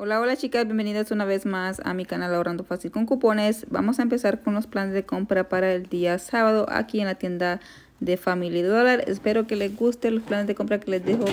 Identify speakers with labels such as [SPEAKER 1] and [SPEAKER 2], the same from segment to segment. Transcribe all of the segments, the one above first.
[SPEAKER 1] Hola, hola chicas, bienvenidas una vez más a mi canal Ahorrando Fácil con Cupones. Vamos a empezar con los planes de compra para el día sábado aquí en la tienda de Family Dollar. Espero que les guste los planes de compra que les dejo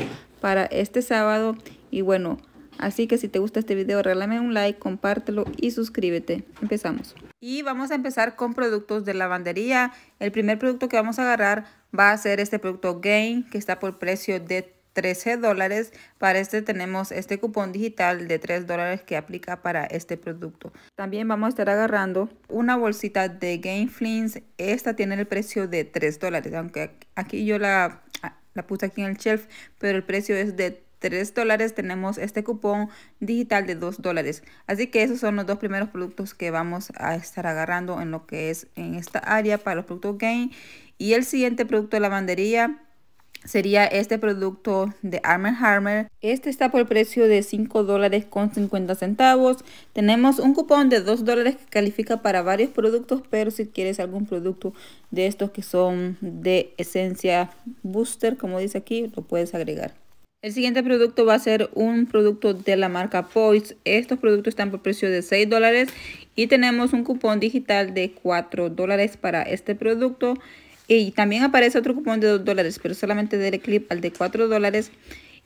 [SPEAKER 1] para este sábado. Y bueno, así que si te gusta este video, regálame un like, compártelo y suscríbete. Empezamos. Y vamos a empezar con productos de lavandería. El primer producto que vamos a agarrar va a ser este producto Gain que está por precio de 13 dólares. Para este tenemos este cupón digital de 3 dólares que aplica para este producto. También vamos a estar agarrando una bolsita de Game Flins. Esta tiene el precio de 3 dólares, aunque aquí yo la, ah, la puse aquí en el shelf, pero el precio es de 3 dólares tenemos este cupón digital de 2 dólares. Así que esos son los dos primeros productos que vamos a estar agarrando en lo que es en esta área para los productos game Y el siguiente producto de lavandería sería este producto de Arm Hammer. Este está por el precio de 5 dólares con 50 centavos. Tenemos un cupón de 2 dólares que califica para varios productos, pero si quieres algún producto de estos que son de esencia booster, como dice aquí, lo puedes agregar. El siguiente producto va a ser un producto de la marca Poise. Estos productos están por precio de 6 dólares y tenemos un cupón digital de 4 dólares para este producto. Y también aparece otro cupón de 2 dólares, pero solamente del clip al de 4 dólares.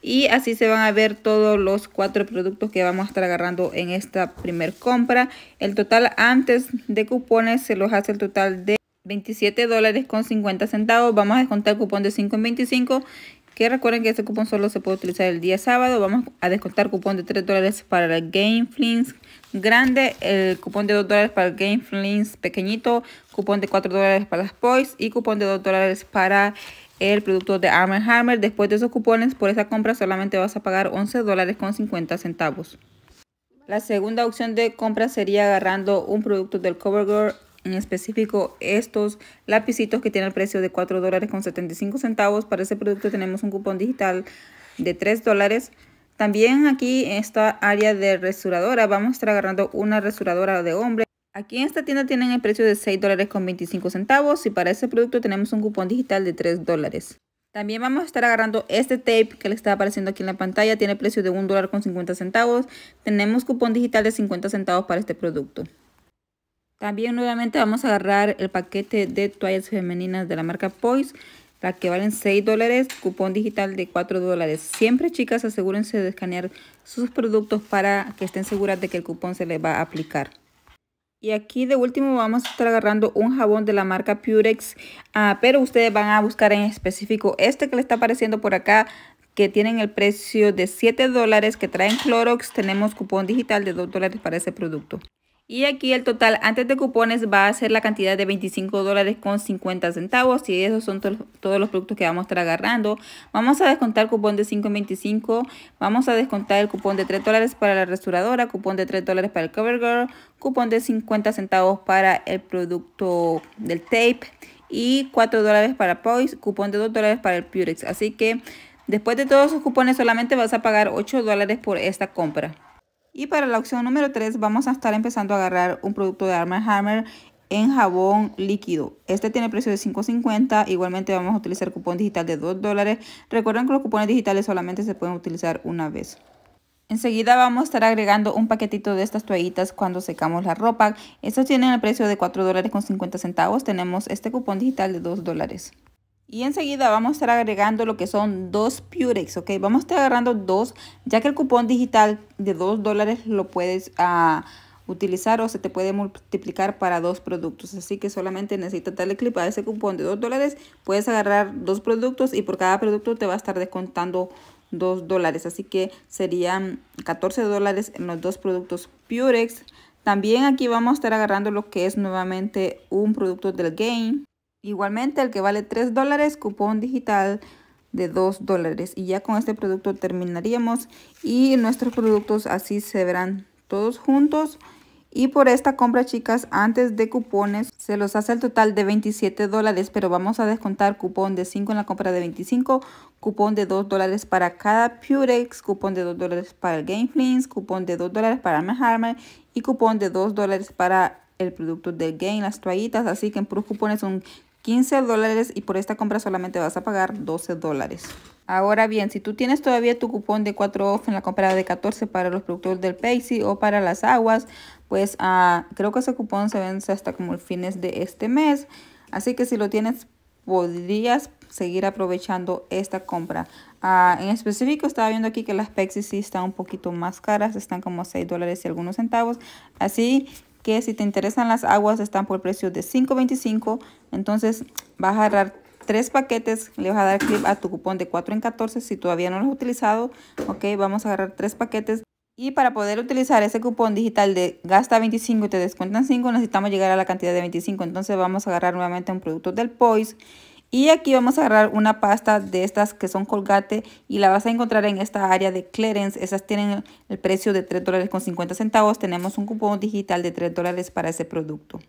[SPEAKER 1] Y así se van a ver todos los cuatro productos que vamos a estar agarrando en esta primera compra. El total antes de cupones se los hace el total de 27 dólares con 50 centavos. Vamos a descontar cupón de 5.25 que recuerden que este cupón solo se puede utilizar el día sábado. Vamos a descontar cupón de 3 dólares para Game Flings grande, el cupón de 2 dólares para el Game Flings pequeñito, cupón de 4 dólares para las Boys y cupón de 2 dólares para el producto de Arm Hammer. Después de esos cupones, por esa compra solamente vas a pagar 11 dólares con 50 centavos. La segunda opción de compra sería agarrando un producto del CoverGirl en específico estos lapicitos que tienen el precio de 4 dólares con 75 centavos. Para ese producto tenemos un cupón digital de 3 dólares. También aquí en esta área de resuradora vamos a estar agarrando una resuradora de hombre. Aquí en esta tienda tienen el precio de 6 dólares con 25 centavos y para ese producto tenemos un cupón digital de 3 dólares. También vamos a estar agarrando este tape que le está apareciendo aquí en la pantalla. Tiene precio de $1.50. dólar con 50 centavos. Tenemos cupón digital de 50 centavos para este producto. También nuevamente vamos a agarrar el paquete de toallas femeninas de la marca Poise la que valen 6 dólares, cupón digital de 4 dólares. Siempre, chicas, asegúrense de escanear sus productos para que estén seguras de que el cupón se les va a aplicar. Y aquí de último vamos a estar agarrando un jabón de la marca Purex, ah, pero ustedes van a buscar en específico este que le está apareciendo por acá, que tienen el precio de 7 dólares, que traen Clorox, tenemos cupón digital de 2 dólares para ese producto. Y aquí el total antes de cupones va a ser la cantidad de $25.50 dólares con centavos. Y esos son todos los productos que vamos a estar agarrando. Vamos a descontar cupón de 5.25. Vamos a descontar el cupón de 3 dólares para la restauradora. Cupón de 3 dólares para el CoverGirl. Cupón de 50 centavos para el producto del tape. Y 4 dólares para Poise. Cupón de 2 dólares para el Purex. Así que después de todos esos cupones solamente vas a pagar 8 dólares por esta compra. Y para la opción número 3 vamos a estar empezando a agarrar un producto de Arm Hammer en jabón líquido. Este tiene precio de 5.50. Igualmente vamos a utilizar cupón digital de 2 dólares. Recuerden que los cupones digitales solamente se pueden utilizar una vez. Enseguida vamos a estar agregando un paquetito de estas toallitas cuando secamos la ropa. Estos tienen el precio de $4.50, dólares Tenemos este cupón digital de 2 dólares. Y enseguida vamos a estar agregando lo que son dos Purex, ¿ok? Vamos a estar agarrando dos, ya que el cupón digital de 2 dólares lo puedes ah, utilizar o se te puede multiplicar para dos productos. Así que solamente necesitas darle clip a ese cupón de 2 dólares. Puedes agarrar dos productos y por cada producto te va a estar descontando 2 dólares. Así que serían 14 dólares en los dos productos Purex. También aquí vamos a estar agarrando lo que es nuevamente un producto del game Igualmente el que vale 3 dólares, cupón digital de 2 dólares. Y ya con este producto terminaríamos y nuestros productos así se verán todos juntos. Y por esta compra, chicas, antes de cupones, se los hace el total de 27 dólares, pero vamos a descontar cupón de 5 en la compra de 25, cupón de 2 dólares para cada Purex, cupón de 2 dólares para el GameFlings, cupón de 2 dólares para Meharmer y cupón de 2 dólares para el producto del Game, las toallitas. Así que en puros cupones son 15 dólares y por esta compra solamente vas a pagar 12 dólares. Ahora bien, si tú tienes todavía tu cupón de 4 off en la compra de 14 para los productos del Pepsi o para las aguas, pues ah, creo que ese cupón se vence hasta como el fines de este mes. Así que si lo tienes, podrías seguir aprovechando esta compra. Ah, en específico estaba viendo aquí que las Pepsi sí están un poquito más caras, están como 6 dólares y algunos centavos. Así que si te interesan las aguas están por precio de $5.25. Entonces vas a agarrar tres paquetes, le vas a dar clip a tu cupón de 4 en 14 si todavía no lo has utilizado. Ok, vamos a agarrar tres paquetes. Y para poder utilizar ese cupón digital de gasta 25 y te descuentan 5, necesitamos llegar a la cantidad de 25. Entonces vamos a agarrar nuevamente un producto del Poise y aquí vamos a agarrar una pasta de estas que son colgate y la vas a encontrar en esta área de clearance. Esas tienen el precio de 3 dólares con 50 centavos. Tenemos un cupón digital de 3 dólares para ese producto.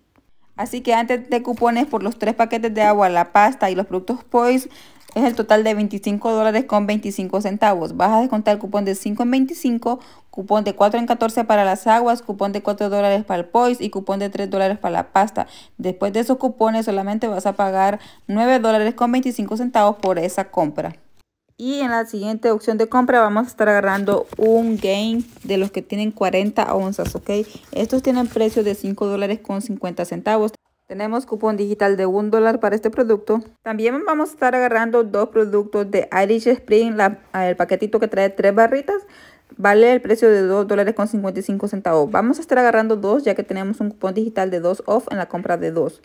[SPEAKER 1] Así que antes de cupones por los tres paquetes de agua, la pasta y los productos Poise, es el total de 25 dólares con 25 centavos. Vas a descontar cupón de 5 en 25, cupón de 4 en 14 para las aguas, cupón de 4 dólares para el POIS y cupón de 3 dólares para la pasta. Después de esos cupones solamente vas a pagar 9 dólares con 25 centavos por esa compra. Y en la siguiente opción de compra vamos a estar agarrando un game de los que tienen 40 onzas, ¿ok? Estos tienen precio de 5 dólares con 50 centavos. Tenemos cupón digital de 1 dólar para este producto. También vamos a estar agarrando dos productos de Irish Spring, ah, el paquetito que trae tres barritas. Vale el precio de 2 dólares con 55 centavos. Vamos a estar agarrando dos ya que tenemos un cupón digital de 2 off en la compra de dos.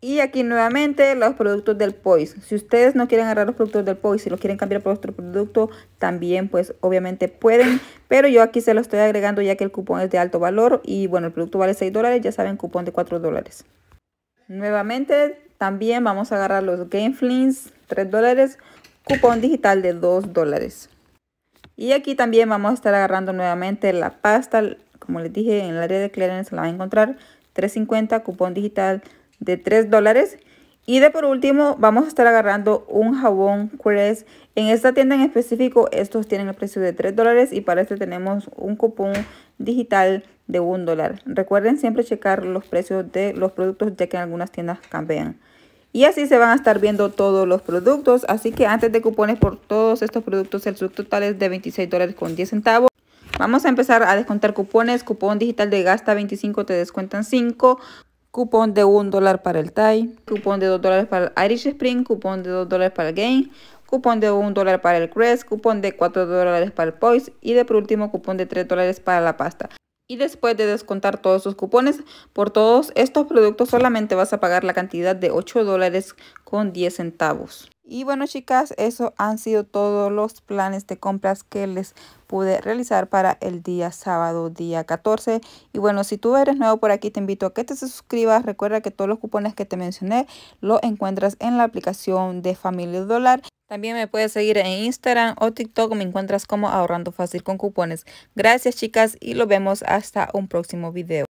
[SPEAKER 1] Y aquí nuevamente los productos del Poise. Si ustedes no quieren agarrar los productos del Poise, si los quieren cambiar por otro producto, también pues obviamente pueden. Pero yo aquí se lo estoy agregando ya que el cupón es de alto valor y bueno, el producto vale 6 dólares, ya saben, cupón de 4 dólares. Nuevamente también vamos a agarrar los Game Flings, 3 dólares, cupón digital de 2 dólares. Y aquí también vamos a estar agarrando nuevamente la pasta, como les dije en el área de clearance la van a encontrar, 3.50 cupón digital de 3 dólares. Y de por último, vamos a estar agarrando un jabón Crest. En esta tienda en específico, estos tienen el precio de 3 dólares y para este tenemos un cupón digital de 1 dólar. Recuerden siempre checar los precios de los productos ya que en algunas tiendas cambian. Y así se van a estar viendo todos los productos. Así que antes de cupones por todos estos productos, el subtotal es de 26 dólares con 10 centavos. Vamos a empezar a descontar cupones, cupón digital de gasta 25 te descuentan 5, cupón de 1 dólar para el Thai. cupón de 2 dólares para el Irish Spring, cupón de 2 dólares para el Gain, cupón de 1 dólar para el Crest, cupón de 4 dólares para el Poise y de por último cupón de 3 dólares para la pasta. Y después de descontar todos esos cupones, por todos estos productos solamente vas a pagar la cantidad de 8 dólares con 10 centavos. Y bueno chicas, eso han sido todos los planes de compras que les pude realizar para el día sábado, día 14. Y bueno, si tú eres nuevo por aquí, te invito a que te suscribas. Recuerda que todos los cupones que te mencioné los encuentras en la aplicación de Familia Dólar. También me puedes seguir en Instagram o TikTok, me encuentras como ahorrando fácil con cupones. Gracias chicas y lo vemos hasta un próximo video.